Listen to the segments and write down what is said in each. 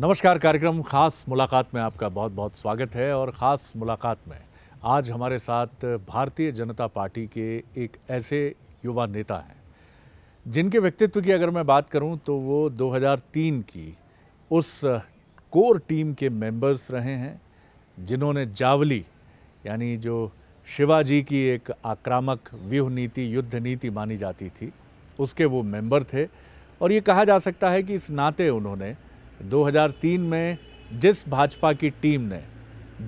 नमस्कार कार्यक्रम ख़ास मुलाकात में आपका बहुत बहुत स्वागत है और ख़ास मुलाकात में आज हमारे साथ भारतीय जनता पार्टी के एक ऐसे युवा नेता हैं जिनके व्यक्तित्व की अगर मैं बात करूं तो वो 2003 की उस कोर टीम के मेंबर्स रहे हैं जिन्होंने जावली यानी जो शिवाजी की एक आक्रामक व्यूह नीति युद्ध नीति मानी जाती थी उसके वो मेंबर थे और ये कहा जा सकता है कि इस नाते उन्होंने 2003 में जिस भाजपा की टीम ने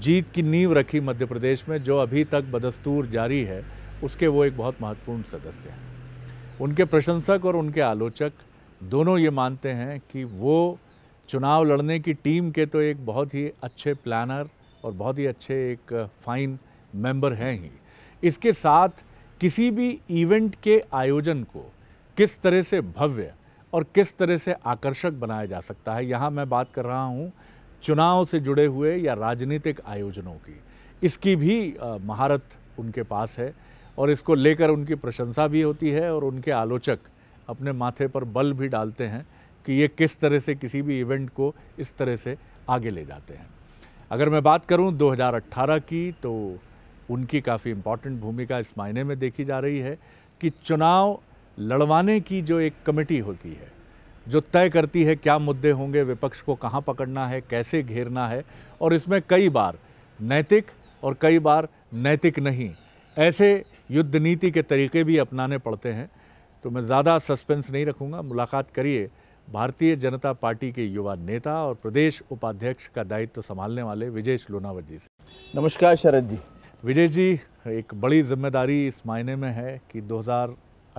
जीत की नींव रखी मध्य प्रदेश में जो अभी तक बदस्तूर जारी है उसके वो एक बहुत महत्वपूर्ण सदस्य हैं उनके प्रशंसक और उनके आलोचक दोनों ये मानते हैं कि वो चुनाव लड़ने की टीम के तो एक बहुत ही अच्छे प्लानर और बहुत ही अच्छे एक फाइन मेंबर हैं ही इसके साथ किसी भी इवेंट के आयोजन को किस तरह से भव्य और किस तरह से आकर्षक बनाया जा सकता है यहाँ मैं बात कर रहा हूँ चुनाव से जुड़े हुए या राजनीतिक आयोजनों की इसकी भी महारत उनके पास है और इसको लेकर उनकी प्रशंसा भी होती है और उनके आलोचक अपने माथे पर बल भी डालते हैं कि ये किस तरह से किसी भी इवेंट को इस तरह से आगे ले जाते हैं अगर मैं बात करूं 2018 की तो उनकी काफ़ी इम्पॉर्टेंट भूमिका इस मायने में देखी जा रही है कि चुनाव लड़वाने की जो एक कमेटी होती है जो तय करती है क्या मुद्दे होंगे विपक्ष को कहाँ पकड़ना है कैसे घेरना है और इसमें कई बार नैतिक और कई बार नैतिक नहीं ऐसे युद्ध नीति के तरीके भी अपनाने पड़ते हैं तो मैं ज़्यादा सस्पेंस नहीं रखूँगा मुलाकात करिए भारतीय जनता पार्टी के युवा नेता और प्रदेश उपाध्यक्ष का दायित्व तो संभालने वाले विजेश लोनावत जी से नमस्कार शरद जी विजय जी एक बड़ी जिम्मेदारी इस मायने में है कि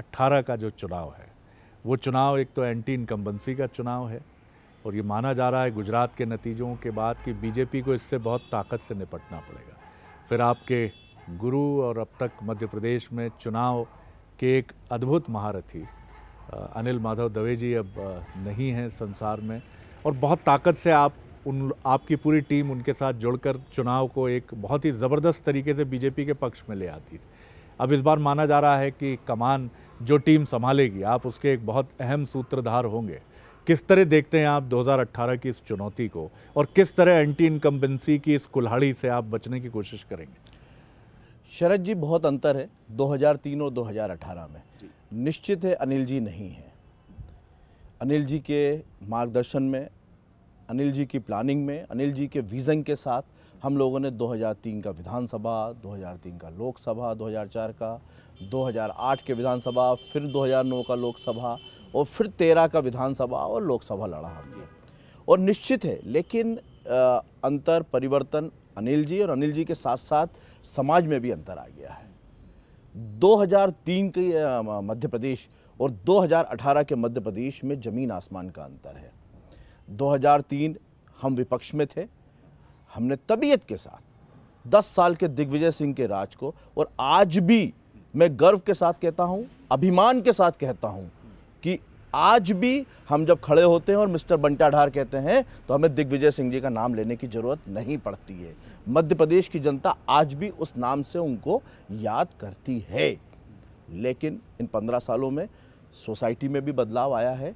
2018 का जो चुनाव है वो चुनाव एक तो एंटी इनकम्बेंसी का चुनाव है और ये माना जा रहा है गुजरात के नतीजों के बाद कि बीजेपी को इससे बहुत ताकत से निपटना पड़ेगा फिर आपके गुरु और अब तक मध्य प्रदेश में चुनाव के एक अद्भुत महारथी अनिल माधव दवे जी अब नहीं हैं संसार में और बहुत ताकत से आप उन आपकी पूरी टीम उनके साथ जुड़कर चुनाव को एक बहुत ही ज़बरदस्त तरीके से बीजेपी के पक्ष में ले आती थी अब इस बार माना जा रहा है कि कमान जो टीम संभालेगी आप उसके एक बहुत अहम सूत्रधार होंगे किस तरह देखते हैं आप 2018 की इस चुनौती को और किस तरह एंटी इनकम्बेंसी की इस कुल्हाड़ी से आप बचने की कोशिश करेंगे शरद जी बहुत अंतर है 2003 और 2018 में निश्चित है अनिल जी नहीं है अनिल जी के मार्गदर्शन में अनिल जी की प्लानिंग में अनिल जी के विज़न के साथ हम लोगों ने 2003 का विधानसभा 2003 का लोकसभा 2004 का 2008 के विधानसभा फिर 2009 का लोकसभा और फिर 13 का विधानसभा और लोकसभा लड़ा हमने और निश्चित है लेकिन आ, अंतर परिवर्तन अनिल जी और अनिल जी के साथ साथ समाज में भी अंतर आ गया है 2003 के मध्य प्रदेश और 2018 के मध्य प्रदेश में ज़मीन आसमान का अंतर है 2003 हम विपक्ष में थे हमने तबीयत के साथ 10 साल के दिग्विजय सिंह के राज को और आज भी मैं गर्व के साथ कहता हूँ अभिमान के साथ कहता हूँ कि आज भी हम जब खड़े होते हैं और मिस्टर बंटाढार कहते हैं तो हमें दिग्विजय सिंह जी का नाम लेने की ज़रूरत नहीं पड़ती है मध्य प्रदेश की जनता आज भी उस नाम से उनको याद करती है लेकिन इन पंद्रह सालों में सोसाइटी में भी बदलाव आया है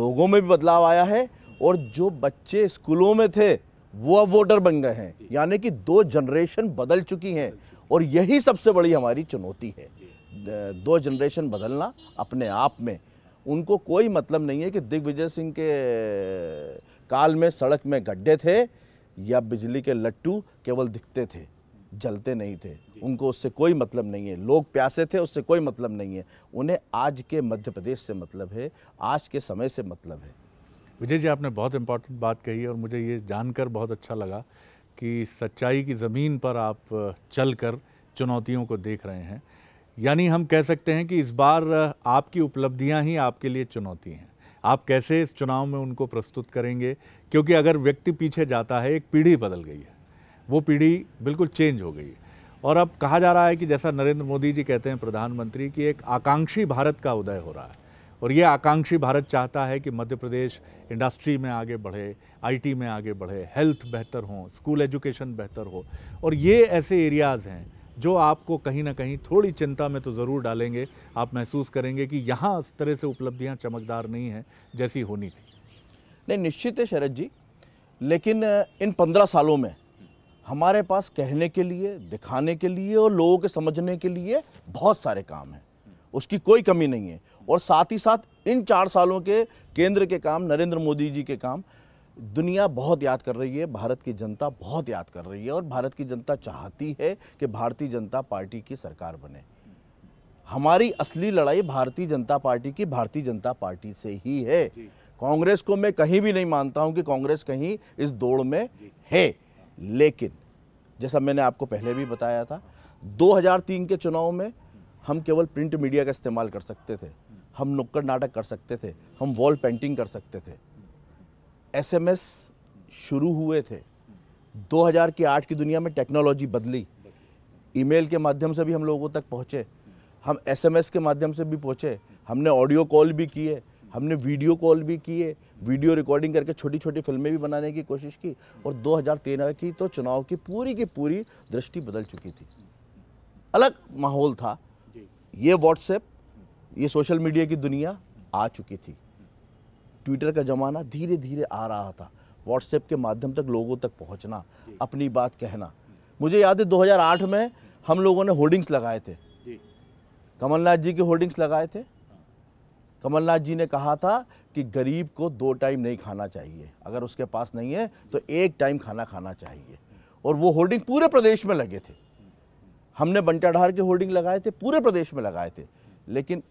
लोगों में भी बदलाव आया है और जो बच्चे स्कूलों में थे वो अब वोटर बन गए हैं यानी कि दो जनरेशन बदल चुकी हैं और यही सबसे बड़ी हमारी चुनौती है दो जनरेशन बदलना अपने आप में उनको कोई मतलब नहीं है कि दिग्विजय सिंह के काल में सड़क में गड्ढे थे या बिजली के लट्टू केवल दिखते थे जलते नहीं थे उनको उससे कोई मतलब नहीं है लोग प्यासे थे उससे कोई मतलब नहीं है उन्हें आज के मध्य प्रदेश से मतलब है आज के समय से मतलब है विजय जी आपने बहुत इम्पोर्टेंट बात कही और मुझे ये जानकर बहुत अच्छा लगा कि सच्चाई की ज़मीन पर आप चल कर चुनौतियों को देख रहे हैं यानी हम कह सकते हैं कि इस बार आपकी उपलब्धियां ही आपके लिए चुनौती हैं आप कैसे इस चुनाव में उनको प्रस्तुत करेंगे क्योंकि अगर व्यक्ति पीछे जाता है एक पीढ़ी बदल गई है वो पीढ़ी बिल्कुल चेंज हो गई है और अब कहा जा रहा है कि जैसा नरेंद्र मोदी जी कहते हैं प्रधानमंत्री कि एक आकांक्षी भारत का उदय हो रहा है और ये आकांक्षी भारत चाहता है कि मध्य प्रदेश इंडस्ट्री में आगे बढ़े आईटी में आगे बढ़े हेल्थ बेहतर हो स्कूल एजुकेशन बेहतर हो और ये ऐसे एरियाज़ हैं जो आपको कहीं ना कहीं थोड़ी चिंता में तो ज़रूर डालेंगे आप महसूस करेंगे कि यहाँ इस तरह से उपलब्धियाँ चमकदार नहीं हैं जैसी होनी थी नहीं निश्चित है शरद जी लेकिन इन पंद्रह सालों में हमारे पास कहने के लिए दिखाने के लिए और लोगों के समझने के लिए बहुत सारे काम हैं उसकी कोई कमी नहीं है और साथ ही साथ इन चार सालों के केंद्र के काम नरेंद्र मोदी जी के काम दुनिया बहुत याद कर रही है भारत की जनता बहुत याद कर रही है और भारत की जनता चाहती है कि भारतीय जनता पार्टी की सरकार बने हमारी असली लड़ाई भारतीय जनता पार्टी की भारतीय जनता पार्टी से ही है कांग्रेस को मैं कहीं भी नहीं मानता हूं कि कांग्रेस कहीं इस दौड़ में है लेकिन जैसा मैंने आपको पहले भी बताया था 2003 के चुनाव में हम केवल प्रिंट मीडिया का इस्तेमाल कर सकते थे हम नुक्कड़ नाटक कर सकते थे हम वॉल पेंटिंग कर सकते थे एसएमएस शुरू हुए थे हज़ार की आठ की दुनिया में टेक्नोलॉजी बदली ईमेल के माध्यम से भी हम लोगों तक पहुँचे हम एसएमएस के माध्यम से भी पहुँचे हमने ऑडियो कॉल भी किए हमने वीडियो कॉल भी किए वीडियो रिकॉर्डिंग करके छोटी छोटी फिल्में भी बनाने की कोशिश की और 2013 की तो चुनाव की पूरी की पूरी दृष्टि बदल चुकी थी अलग माहौल था ये व्हाट्सएप ये सोशल मीडिया की दुनिया आ चुकी थी ट्विटर का ज़माना धीरे धीरे आ रहा था व्हाट्सएप के माध्यम तक लोगों तक पहुंचना अपनी बात कहना मुझे याद है 2008 में हम लोगों ने होर्डिंग्स लगाए थे कमलनाथ जी के होर्डिंग्स लगाए थे कमलनाथ जी ने कहा था कि गरीब को दो टाइम नहीं खाना चाहिए अगर उसके पास नहीं है तो एक टाइम खाना खाना चाहिए और वो होर्डिंग पूरे प्रदेश में लगे थे हमने बंटाढार के होर्डिंग लगाए थे पूरे प्रदेश में लगाए थे लेकिन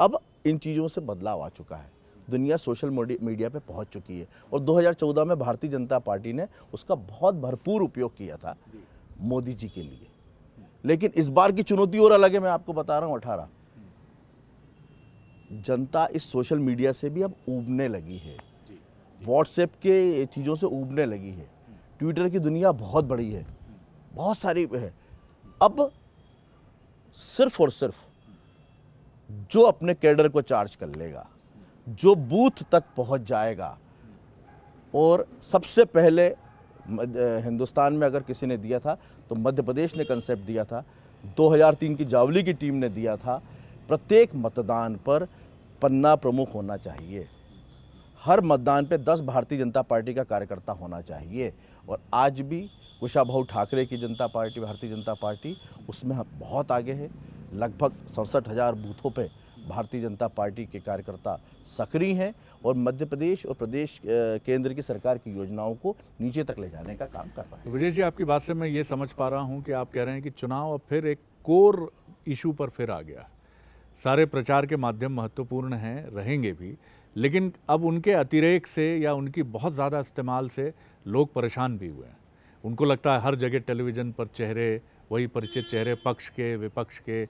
अब इन चीज़ों से बदलाव आ चुका है दुनिया सोशल मीडिया पे पहुंच चुकी है और 2014 में भारतीय जनता पार्टी ने उसका बहुत भरपूर उपयोग किया था मोदी जी के लिए लेकिन इस बार की चुनौती और अलग है मैं आपको बता रहा हूँ अठारह जनता इस सोशल मीडिया से भी अब उबने लगी है व्हाट्सएप के चीज़ों से उबने लगी है ट्विटर की दुनिया बहुत बड़ी है बहुत सारी है अब सिर्फ और सिर्फ जो अपने कैडर को चार्ज कर लेगा जो बूथ तक पहुंच जाएगा और सबसे पहले हिंदुस्तान में अगर किसी ने दिया था तो मध्य प्रदेश ने कंसेप्ट दिया था 2003 की जावली की टीम ने दिया था प्रत्येक मतदान पर पन्ना प्रमुख होना चाहिए हर मतदान पे 10 भारतीय जनता पार्टी का कार्यकर्ता होना चाहिए और आज भी कुशाभा ठाकरे की जनता पार्टी भारतीय जनता पार्टी उसमें हम बहुत आगे है लगभग सड़सठ हज़ार बूथों पे भारतीय जनता पार्टी के कार्यकर्ता सक्रिय हैं और मध्य प्रदेश और प्रदेश केंद्र की सरकार की योजनाओं को नीचे तक ले जाने का काम कर रहा है विजय जी आपकी बात से मैं ये समझ पा रहा हूँ कि आप कह रहे हैं कि चुनाव अब फिर एक कोर इशू पर फिर आ गया सारे प्रचार के माध्यम महत्वपूर्ण हैं रहेंगे भी लेकिन अब उनके अतिरेक से या उनकी बहुत ज़्यादा इस्तेमाल से लोग परेशान भी हुए हैं उनको लगता है हर जगह टेलीविज़न पर चेहरे वही परिचित चेहरे पक्ष के विपक्ष के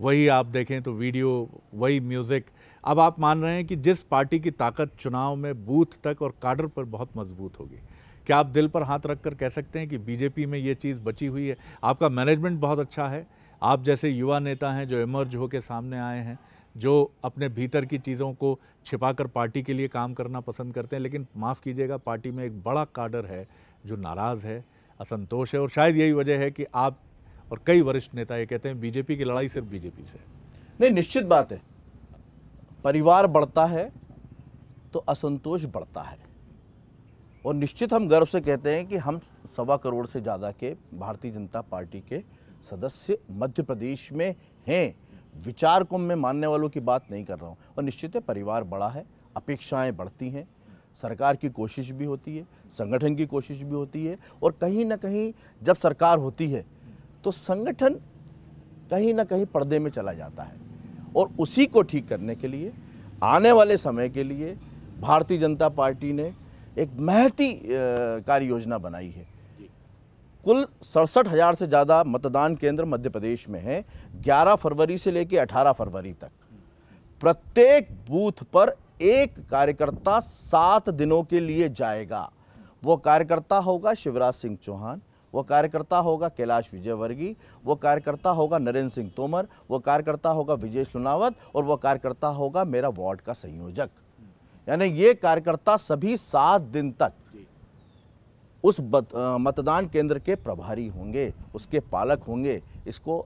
वही आप देखें तो वीडियो वही म्यूज़िक अब आप मान रहे हैं कि जिस पार्टी की ताकत चुनाव में बूथ तक और काडर पर बहुत मजबूत होगी क्या आप दिल पर हाथ रख कर कह सकते हैं कि बीजेपी में ये चीज़ बची हुई है आपका मैनेजमेंट बहुत अच्छा है आप जैसे युवा नेता हैं जो इमर्ज होकर सामने आए हैं जो अपने भीतर की चीज़ों को छिपाकर पार्टी के लिए काम करना पसंद करते हैं लेकिन माफ़ कीजिएगा पार्टी में एक बड़ा काडर है जो नाराज़ है असंतोष है और शायद यही वजह है कि आप और कई वरिष्ठ नेता ये कहते हैं बीजेपी की लड़ाई सिर्फ बीजेपी से नहीं निश्चित बात है परिवार बढ़ता है तो असंतोष बढ़ता है और निश्चित हम गर्व से कहते हैं कि हम सवा करोड़ से ज़्यादा के भारतीय जनता पार्टी के सदस्य मध्य प्रदेश में हैं विचार को मैं मानने वालों की बात नहीं कर रहा हूँ और निश्चित है परिवार बड़ा है अपेक्षाएं बढ़ती हैं सरकार की कोशिश भी होती है संगठन की कोशिश भी होती है और कहीं ना कहीं जब सरकार होती है तो संगठन कहीं ना कहीं पर्दे में चला जाता है और उसी को ठीक करने के लिए आने वाले समय के लिए भारतीय जनता पार्टी ने एक महती कार्य योजना बनाई है कुल सड़सठ हज़ार से ज़्यादा मतदान केंद्र मध्य प्रदेश में हैं 11 फरवरी से लेकर 18 फरवरी तक प्रत्येक बूथ पर एक कार्यकर्ता सात दिनों के लिए जाएगा वो कार्यकर्ता होगा शिवराज सिंह चौहान वो कार्यकर्ता होगा कैलाश विजयवर्गीय वो कार्यकर्ता होगा नरेंद्र सिंह तोमर वो कार्यकर्ता होगा विजय सुनावत और वो कार्यकर्ता होगा मेरा वार्ड का संयोजक यानी ये कार्यकर्ता सभी सात दिन तक उस मतदान केंद्र के प्रभारी होंगे उसके पालक होंगे इसको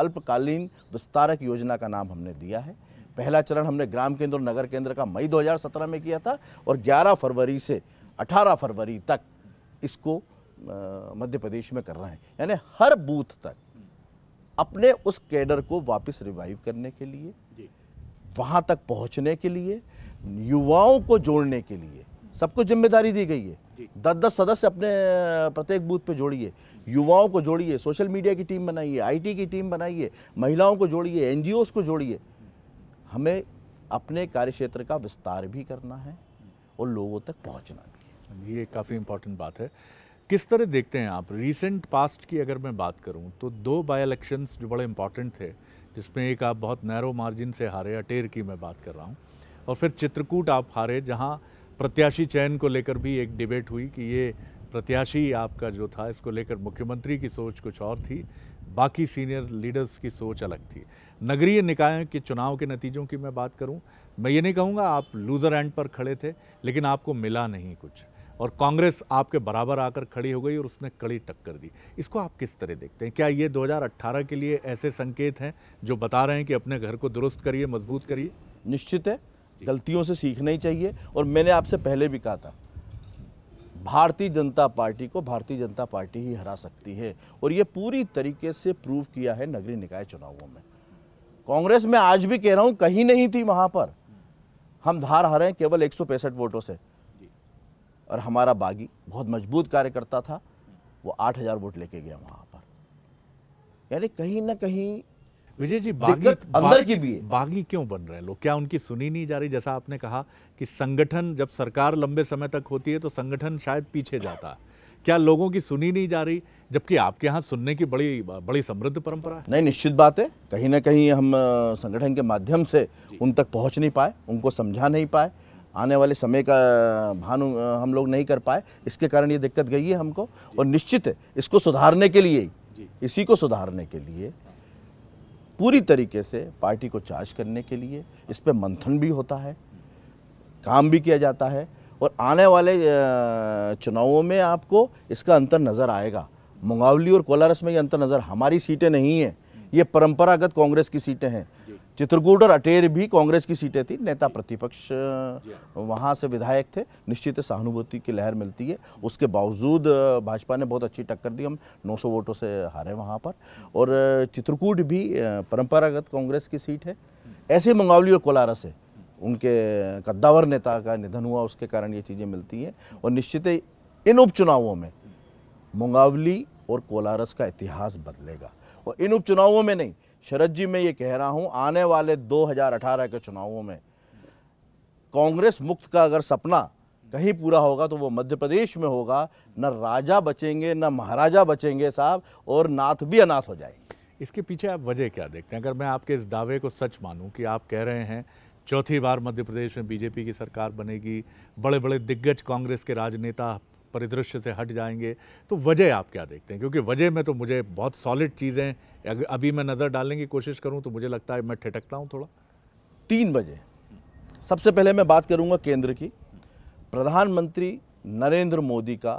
अल्पकालीन विस्तारक योजना का नाम हमने दिया है पहला चरण हमने ग्राम केंद्र और नगर केंद्र का मई 2017 में किया था और 11 फरवरी से 18 फरवरी तक इसको मध्य प्रदेश में कर रहे हैं यानी हर बूथ तक अपने उस कैडर को वापस रिवाइव करने के लिए वहाँ तक पहुँचने के लिए युवाओं को जोड़ने के लिए सबको जिम्मेदारी दी गई है दस दस सदस्य अपने प्रत्येक बूथ पे जोड़िए युवाओं को जोड़िए सोशल मीडिया की टीम बनाइए आईटी की टीम बनाइए महिलाओं को जोड़िए एनजीओस को जोड़िए हमें अपने कार्य क्षेत्र का विस्तार भी करना है और लोगों तक पहुंचना भी ये काफ़ी इम्पोर्टेंट बात है किस तरह देखते हैं आप रिसेंट पास्ट की अगर मैं बात करूं तो दो बाई इलेक्शंस जो बड़े इंपॉर्टेंट थे जिसमें एक आप बहुत नैरो मार्जिन से हारे अटेर की मैं बात कर रहा हूं और फिर चित्रकूट आप हारे जहां प्रत्याशी चयन को लेकर भी एक डिबेट हुई कि ये प्रत्याशी आपका जो था इसको लेकर मुख्यमंत्री की सोच कुछ और थी बाकी सीनियर लीडर्स की सोच अलग थी नगरीय निकायों के चुनाव के नतीजों की मैं बात करूं मैं ये नहीं कहूंगा आप लूज़र एंड पर खड़े थे लेकिन आपको मिला नहीं कुछ और कांग्रेस आपके बराबर आकर खड़ी हो गई और उसने कड़ी टक्कर दी इसको आप किस तरह देखते हैं क्या ये 2018 के लिए ऐसे संकेत हैं जो बता रहे हैं कि अपने घर को दुरुस्त करिए मजबूत करिए निश्चित है गलतियों से सीखना ही चाहिए और मैंने आपसे पहले भी कहा था भारतीय जनता पार्टी को भारतीय जनता पार्टी ही हरा सकती है और ये पूरी तरीके से प्रूव किया है नगरीय निकाय चुनावों में कांग्रेस में आज भी कह रहा हूँ कहीं नहीं थी वहाँ पर हम धार हारे केवल एक वोटों से और हमारा बागी बहुत मजबूत कार्यकर्ता था वो आठ हज़ार वोट लेके गया वहाँ पर यानी कहीं ना कहीं विजय जी बागी अंदर की भी है बागी क्यों बन रहे हैं लोग क्या उनकी सुनी नहीं जा रही जैसा आपने कहा कि संगठन जब सरकार लंबे समय तक होती है तो संगठन शायद पीछे जाता है क्या लोगों की सुनी नहीं जा रही जबकि आपके यहाँ सुनने की बड़ी बड़ी समृद्ध परंपरा है नहीं निश्चित बात है कहीं ना कहीं हम संगठन के माध्यम से उन तक पहुँच नहीं पाए उनको समझा नहीं पाए आने वाले समय का भानु हम लोग नहीं कर पाए इसके कारण ये दिक्कत गई है हमको और निश्चित है इसको सुधारने के लिए इसी को सुधारने के लिए पूरी तरीके से पार्टी को चार्ज करने के लिए इस पर मंथन भी होता है काम भी किया जाता है और आने वाले चुनावों में आपको इसका अंतर नज़र आएगा मुंगावली और कोलारस में ये अंतर नज़र हमारी सीटें नहीं हैं ये परंपरागत कांग्रेस की सीटें हैं चित्रकूट और अटेर भी कांग्रेस की सीटें थी नेता प्रतिपक्ष वहाँ से विधायक थे निश्चित सहानुभूति की लहर मिलती है उसके बावजूद भाजपा ने बहुत अच्छी टक्कर दी हम 900 वोटों से हारे वहाँ पर और चित्रकूट भी परंपरागत कांग्रेस की सीट है ऐसे मंगावली और कोलारस है उनके कद्दावर नेता का निधन हुआ उसके कारण ये चीज़ें मिलती हैं और निश्चित इन उपचुनावों में मंगावली और कोलारस का इतिहास बदलेगा और इन उपचुनावों में नहीं शरद जी मैं ये कह रहा हूँ आने वाले 2018 के चुनावों में कांग्रेस मुक्त का अगर सपना कहीं पूरा होगा तो वो मध्य प्रदेश में होगा न राजा बचेंगे न महाराजा बचेंगे साहब और नाथ भी अनाथ हो जाएंगे इसके पीछे आप वजह क्या देखते हैं अगर मैं आपके इस दावे को सच मानूं कि आप कह रहे हैं चौथी बार मध्य प्रदेश में बीजेपी की सरकार बनेगी बड़े बड़े दिग्गज कांग्रेस के राजनेता परिदृश्य से हट जाएंगे तो वजह आप क्या देखते हैं क्योंकि वजह में तो मुझे बहुत सॉलिड चीज़ें अभी मैं नज़र डालने की कोशिश करूं तो मुझे लगता है मैं ठिटकता हूं थोड़ा तीन वजह सबसे पहले मैं बात करूंगा केंद्र की प्रधानमंत्री नरेंद्र मोदी का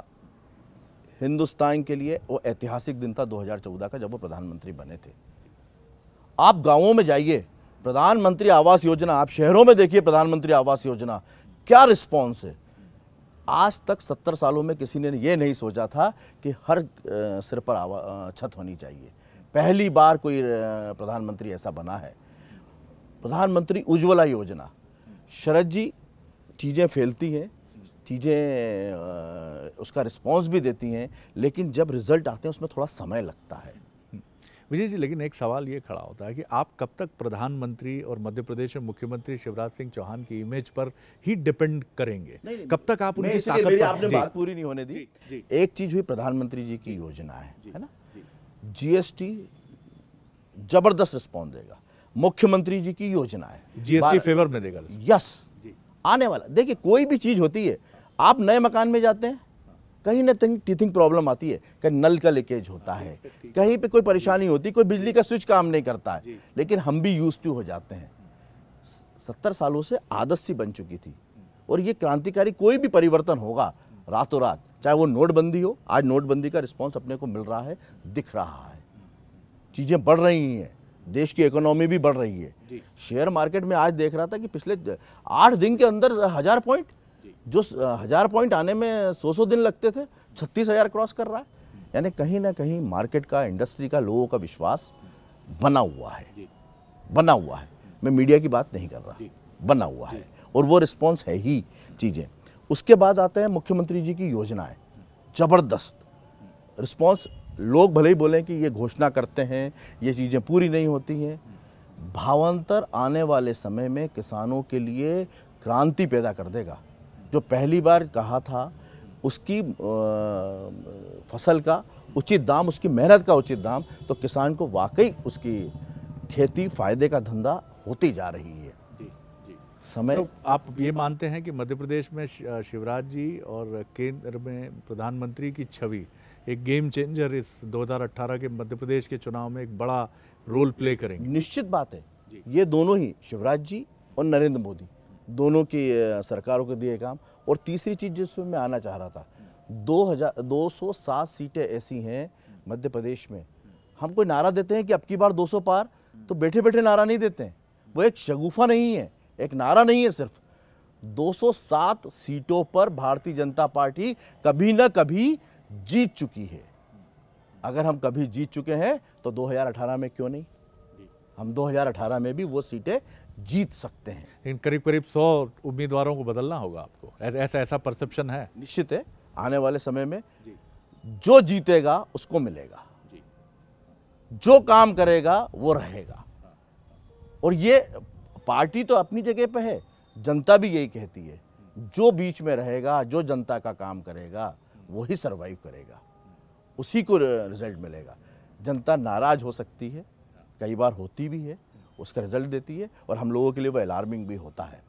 हिंदुस्तान के लिए वो ऐतिहासिक दिन था दो का जब वो प्रधानमंत्री बने थे आप गांवों में जाइए प्रधानमंत्री आवास योजना आप शहरों में देखिए प्रधानमंत्री आवास योजना क्या रिस्पॉन्स है आज तक सत्तर सालों में किसी ने ये नहीं सोचा था कि हर सिर पर छत होनी चाहिए पहली बार कोई प्रधानमंत्री ऐसा बना है प्रधानमंत्री उज्ज्वला योजना शरद जी चीज़ें फैलती हैं चीज़ें उसका रिस्पांस भी देती हैं लेकिन जब रिज़ल्ट आते हैं उसमें थोड़ा समय लगता है विजय जी लेकिन एक सवाल ये खड़ा होता है कि आप कब तक प्रधानमंत्री और मध्य प्रदेश में मुख्यमंत्री शिवराज सिंह चौहान की इमेज पर ही डिपेंड करेंगे नहीं, कब तक आप उनकी ताकत पर आपने बात पूरी नहीं होने दी जी, जी, एक चीज हुई प्रधानमंत्री जी की योजना है है ना जीएसटी जबरदस्त रिस्पॉन्स देगा मुख्यमंत्री जी की योजना है जीएसटी फेवर में देगा यस आने वाला देखिए कोई भी चीज होती है आप नए मकान में जाते हैं कहीं ना कहीं टीथिंग प्रॉब्लम आती है कहीं नल का लीकेज होता है कहीं पे कोई परेशानी होती कोई बिजली का स्विच काम नहीं करता है लेकिन हम भी यूज़ टू हो जाते हैं सत्तर सालों से आदत सी बन चुकी थी और ये क्रांतिकारी कोई भी परिवर्तन होगा रातों रात चाहे वो नोटबंदी हो आज नोटबंदी का रिस्पॉन्स अपने को मिल रहा है दिख रहा है चीज़ें बढ़ रही हैं देश की इकोनॉमी भी बढ़ रही है शेयर मार्केट में आज देख रहा था कि पिछले आठ दिन के अंदर हज़ार पॉइंट जो हज़ार पॉइंट आने में सौ सौ दिन लगते थे छत्तीस हज़ार क्रॉस कर रहा है यानी कहीं ना कहीं मार्केट का इंडस्ट्री का लोगों का विश्वास बना हुआ है बना हुआ है मैं मीडिया की बात नहीं कर रहा बना हुआ है और वो रिस्पॉन्स है ही चीज़ें उसके बाद आते हैं मुख्यमंत्री जी की योजनाएं ज़बरदस्त रिस्पॉन्स लोग भले ही बोले कि ये घोषणा करते हैं ये चीज़ें पूरी नहीं होती हैं भावांतर आने वाले समय में किसानों के लिए क्रांति पैदा कर देगा जो पहली बार कहा था उसकी फसल का उचित दाम उसकी मेहनत का उचित दाम तो किसान को वाकई उसकी खेती फायदे का धंधा होती जा रही है समय तो आप ये मानते हैं कि मध्य प्रदेश में शिवराज जी और केंद्र में प्रधानमंत्री की छवि एक गेम चेंजर इस 2018 के मध्य प्रदेश के चुनाव में एक बड़ा रोल प्ले करेंगे निश्चित बात है ये दोनों ही शिवराज जी और नरेंद्र मोदी दोनों की सरकारों को दिए काम और तीसरी चीज़ जिसमें मैं आना चाह रहा था दो हज़ार दो सौ सात सीटें ऐसी हैं मध्य प्रदेश में हम कोई नारा देते हैं कि अब की बार 200 पार तो बैठे बैठे नारा नहीं देते हैं वो एक शगुफा नहीं है एक नारा नहीं है सिर्फ 207 सीटों पर भारतीय जनता पार्टी कभी ना कभी जीत चुकी है अगर हम कभी जीत चुके हैं तो 2018 में क्यों नहीं हम 2018 में भी वो सीटें जीत सकते हैं इन करीब करीब सौ उम्मीदवारों को बदलना होगा आपको ऐसा ऐसा परसेप्शन है निश्चित है आने वाले समय में जो जीतेगा उसको मिलेगा जो काम करेगा वो रहेगा और ये पार्टी तो अपनी जगह पे है जनता भी यही कहती है जो बीच में रहेगा जो जनता का काम करेगा वही सर्वाइव करेगा उसी को रिजल्ट मिलेगा जनता नाराज हो सकती है कई बार होती भी है उसका रिजल्ट देती है और हम लोगों के लिए वो अलार्मिंग भी होता है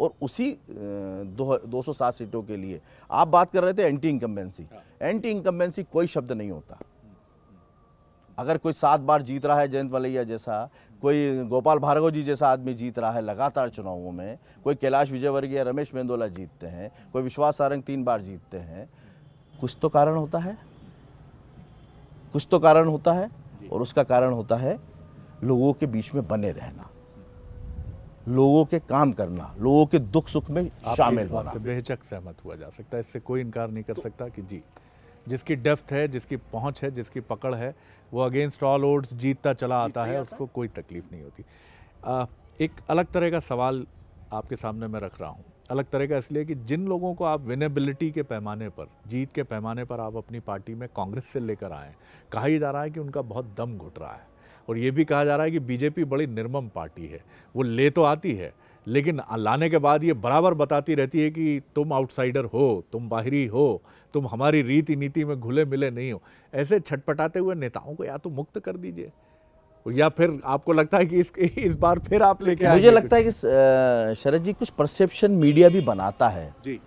और उसी दो, दो सौ सात सीटों के लिए आप बात कर रहे थे एंटी इंकम्बेंसी एंटी इंकम्बेंसी कोई शब्द नहीं होता अगर कोई सात बार जीत रहा है जयंत मलैया जैसा कोई गोपाल भार्गव जी जैसा आदमी जीत रहा है लगातार चुनावों में कोई कैलाश विजयवर्गीय रमेश मेंदोला जीतते हैं कोई विश्वास सारंग तीन बार जीतते हैं कुछ तो कारण होता है कुछ तो कारण होता है और उसका कारण होता है लोगों के बीच में बने रहना लोगों के काम करना लोगों के दुख सुख में शामिल होना बेहचक सहमत हुआ जा सकता है इससे कोई इनकार नहीं कर तो, सकता कि जी जिसकी डेफ्थ है जिसकी पहुंच है जिसकी पकड़ है वो अगेंस्ट ऑल ओड्स जीतता चला आता है उसको कोई तकलीफ नहीं होती आ, एक अलग तरह का सवाल आपके सामने मैं रख रहा हूँ अलग तरह का इसलिए कि जिन लोगों को आप विनेबिलिटी के पैमाने पर जीत के पैमाने पर आप अपनी पार्टी में कांग्रेस से लेकर आए कहा ही जा रहा है कि उनका बहुत दम घुट रहा है और ये भी कहा जा रहा है कि बीजेपी बड़ी निर्मम पार्टी है वो ले तो आती है लेकिन लाने के बाद ये बराबर बताती रहती है कि तुम आउटसाइडर हो तुम बाहरी हो तुम हमारी रीति नीति में घुले मिले नहीं हो ऐसे छटपटाते हुए नेताओं को या तो मुक्त कर दीजिए या फिर आपको लगता है कि इस इस बार फिर आप लेके मुझे लगता है कि शरद जी कुछ परसेप्शन मीडिया भी बनाता है जी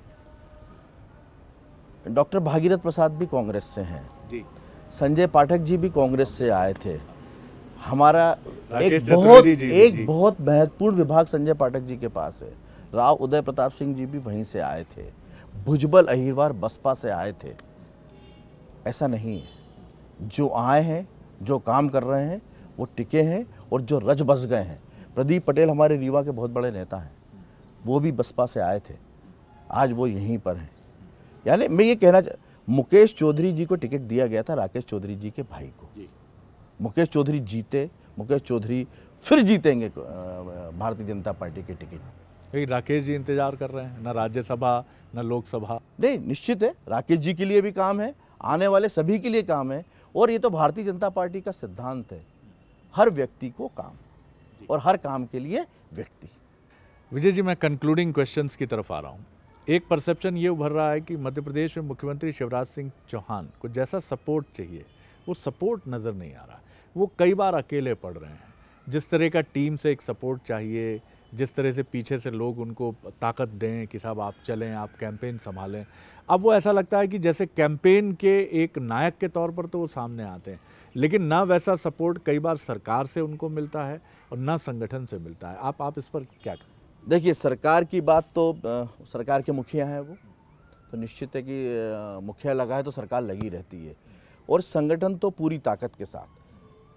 डॉक्टर भागीरथ प्रसाद भी कांग्रेस से हैं जी संजय पाठक जी भी कांग्रेस से आए थे हमारा एक बहुत जी, एक जी। बहुत महत्वपूर्ण विभाग संजय पाठक जी के पास है राव उदय प्रताप सिंह जी भी वहीं से आए थे भुजबल अहिरवार बसपा से आए थे ऐसा नहीं है जो आए हैं जो काम कर रहे हैं वो टिके हैं और जो रज बस गए हैं प्रदीप पटेल हमारे रीवा के बहुत बड़े नेता हैं वो भी बसपा से आए थे आज वो यहीं पर हैं यानी मैं ये कहना मुकेश चौधरी जी को टिकट दिया गया था राकेश चौधरी जी के भाई को मुकेश चौधरी जीते मुकेश चौधरी फिर जीतेंगे भारतीय जनता पार्टी के टिकट क्योंकि राकेश जी इंतजार कर रहे हैं ना राज्यसभा ना लोकसभा नहीं निश्चित है राकेश जी के लिए भी काम है आने वाले सभी के लिए काम है और ये तो भारतीय जनता पार्टी का सिद्धांत है हर व्यक्ति को काम और हर काम के लिए व्यक्ति विजय जी मैं कंक्लूडिंग क्वेश्चन की तरफ आ रहा हूँ एक परसेप्शन ये उभर रहा है कि मध्य प्रदेश में मुख्यमंत्री शिवराज सिंह चौहान को जैसा सपोर्ट चाहिए वो सपोर्ट नज़र नहीं आ रहा वो कई बार अकेले पड़ रहे हैं जिस तरह का टीम से एक सपोर्ट चाहिए जिस तरह से पीछे से लोग उनको ताकत दें कि साहब आप चलें आप कैंपेन संभालें अब वो ऐसा लगता है कि जैसे कैंपेन के एक नायक के तौर पर तो वो सामने आते हैं लेकिन ना वैसा सपोर्ट कई बार सरकार से उनको मिलता है और ना संगठन से मिलता है आप आप इस पर क्या करें देखिए सरकार की बात तो आ, सरकार के मुखिया हैं वो तो निश्चित है कि मुखिया लगा है तो सरकार लगी रहती है और संगठन तो पूरी ताकत के साथ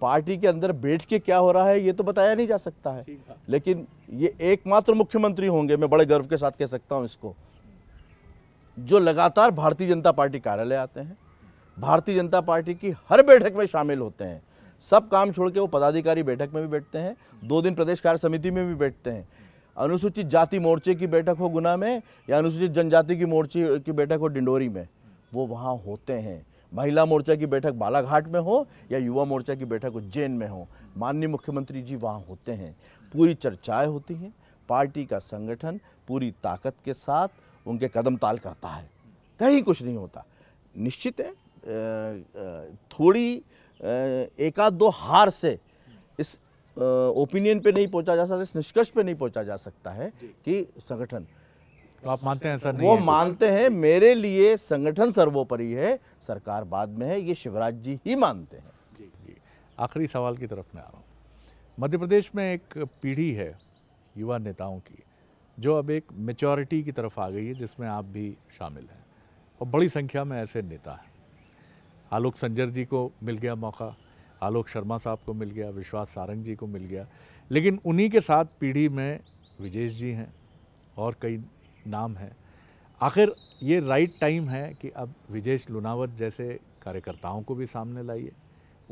पार्टी के अंदर बैठ के क्या हो रहा है ये तो बताया नहीं जा सकता है लेकिन ये एकमात्र मुख्यमंत्री होंगे मैं बड़े गर्व के साथ कह सकता हूँ इसको जो लगातार भारतीय जनता पार्टी कार्यालय आते हैं भारतीय जनता पार्टी की हर बैठक में शामिल होते हैं सब काम छोड़ के वो पदाधिकारी बैठक में भी बैठते हैं दो दिन प्रदेश कार्य समिति में भी बैठते हैं अनुसूचित जाति मोर्चे की बैठक हो गुना में या अनुसूचित जनजाति की मोर्चे की बैठक हो डिंडोरी में वो वहाँ होते हैं महिला मोर्चा की बैठक बालाघाट में हो या युवा मोर्चा की बैठक उज्जैन में हो माननीय मुख्यमंत्री जी वहाँ होते हैं पूरी चर्चाएँ होती हैं पार्टी का संगठन पूरी ताकत के साथ उनके कदम ताल करता है कहीं कुछ नहीं होता निश्चित है थोड़ी एकाध दो हार से इस ओपिनियन पे नहीं पहुंचा जा सकता इस निष्कर्ष पे नहीं पहुंचा जा सकता है कि संगठन तो आप मानते हैं सर नहीं वो है मानते हैं मेरे लिए संगठन सर्वोपरि है सरकार बाद में है ये शिवराज जी ही मानते हैं जी जी आखिरी सवाल की तरफ मैं आ रहा हूँ मध्य प्रदेश में एक पीढ़ी है युवा नेताओं की जो अब एक मेचोरिटी की तरफ आ गई है जिसमें आप भी शामिल हैं और बड़ी संख्या में ऐसे नेता हैं आलोक संजर जी को मिल गया मौका आलोक शर्मा साहब को मिल गया विश्वास सारंग जी को मिल गया लेकिन उन्हीं के साथ पीढ़ी में विजेश जी हैं और कई नाम है आखिर ये राइट टाइम है कि अब विजेश लुनावत जैसे कार्यकर्ताओं को भी सामने लाइए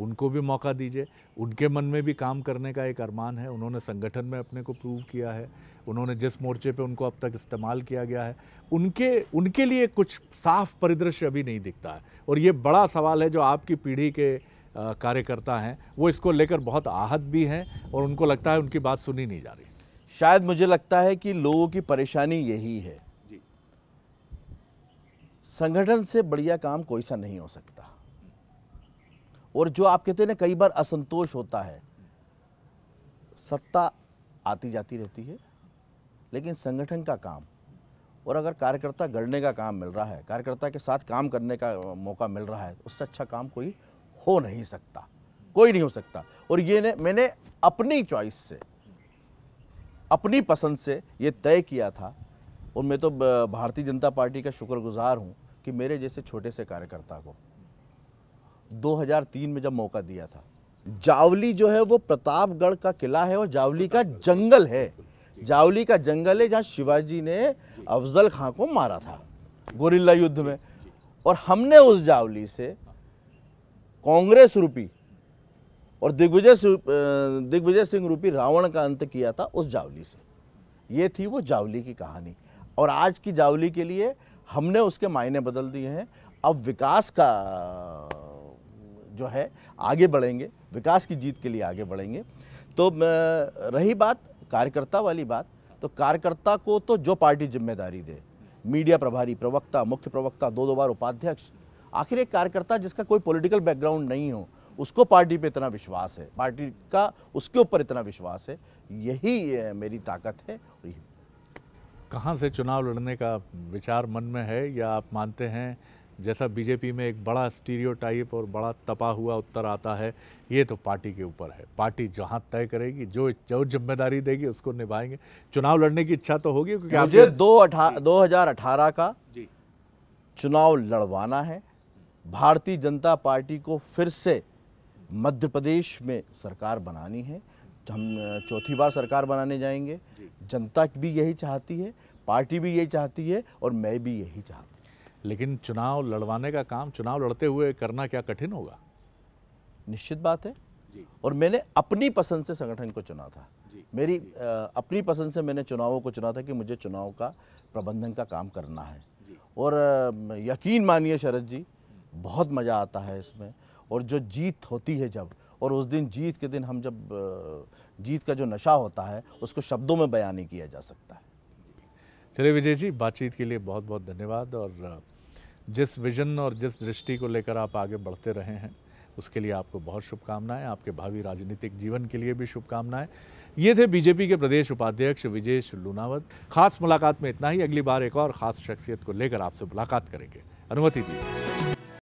उनको भी मौका दीजिए उनके मन में भी काम करने का एक अरमान है उन्होंने संगठन में अपने को प्रूव किया है उन्होंने जिस मोर्चे पे उनको अब तक इस्तेमाल किया गया है उनके उनके लिए कुछ साफ परिदृश्य अभी नहीं दिखता है और ये बड़ा सवाल है जो आपकी पीढ़ी के कार्यकर्ता हैं वो इसको लेकर बहुत आहत भी हैं और उनको लगता है उनकी बात सुनी नहीं जा रही शायद मुझे लगता है कि लोगों की परेशानी यही है संगठन से बढ़िया काम कोई सा नहीं हो सकता और जो आप कहते हैं ना कई बार असंतोष होता है सत्ता आती जाती रहती है लेकिन संगठन का काम और अगर कार्यकर्ता गढ़ने का काम मिल रहा है कार्यकर्ता के साथ काम करने का मौका मिल रहा है तो उससे अच्छा काम कोई हो नहीं सकता कोई नहीं हो सकता और ये ने, मैंने अपनी चॉइस से अपनी पसंद से ये तय किया था और मैं तो भारतीय जनता पार्टी का शुक्रगुजार हूँ कि मेरे जैसे छोटे से कार्यकर्ता को 2003 में जब मौका दिया था जावली जो है वो प्रतापगढ़ का किला है और जावली का जंगल है जावली का जंगल है जहाँ शिवाजी ने अफजल खां को मारा था गोरिल्ला युद्ध में और हमने उस जावली से कांग्रेस रूपी और दिग्विजय दिग्विजय सिंह रूपी रावण का अंत किया था उस जावली से ये थी वो जावली की कहानी और आज की जावली के लिए हमने उसके मायने बदल दिए हैं अब विकास का जो है आगे बढ़ेंगे विकास की जीत के लिए आगे बढ़ेंगे तो रही बात कार्यकर्ता वाली बात तो कार्यकर्ता को तो जो पार्टी जिम्मेदारी दे मीडिया प्रभारी प्रवक्ता मुख्य प्रवक्ता दो दो बार उपाध्यक्ष आखिर एक कार्यकर्ता जिसका कोई पॉलिटिकल बैकग्राउंड नहीं हो उसको पार्टी पे इतना विश्वास है पार्टी का उसके ऊपर इतना विश्वास है यही मेरी ताकत है कहाँ से चुनाव लड़ने का विचार मन में है या आप मानते हैं जैसा बीजेपी में एक बड़ा स्टीरियोटाइप और बड़ा तपा हुआ उत्तर आता है ये तो पार्टी के ऊपर है पार्टी जहाँ तय करेगी जो जो जिम्मेदारी देगी उसको निभाएंगे चुनाव लड़ने की इच्छा तो होगी क्योंकि मुझे दो अठा दो हजार अठारह का चुनाव लड़वाना है भारतीय जनता पार्टी को फिर से मध्य प्रदेश में सरकार बनानी है तो हम चौथी बार सरकार बनाने जाएंगे जनता भी यही चाहती है पार्टी भी यही चाहती है और मैं भी यही चाहती लेकिन चुनाव लड़वाने का काम चुनाव लड़ते हुए करना क्या कठिन होगा निश्चित बात है और मैंने अपनी पसंद से संगठन को चुना था मेरी आ, अपनी पसंद से मैंने चुनावों को चुना था कि मुझे चुनाव का प्रबंधन का काम करना है और यकीन मानिए शरद जी बहुत मज़ा आता है इसमें और जो जीत होती है जब और उस दिन जीत के दिन हम जब जीत का जो नशा होता है उसको शब्दों में बयान नहीं किया जा सकता है चलिए विजय जी बातचीत के लिए बहुत बहुत धन्यवाद और जिस विजन और जिस दृष्टि को लेकर आप आगे बढ़ते रहे हैं उसके लिए आपको बहुत शुभकामनाएं आपके भावी राजनीतिक जीवन के लिए भी शुभकामनाएं ये थे बीजेपी के प्रदेश उपाध्यक्ष विजेश लुनावत खास मुलाकात में इतना ही अगली बार एक और खास शख्सियत को लेकर आपसे मुलाकात करेंगे अनुमति दीजिए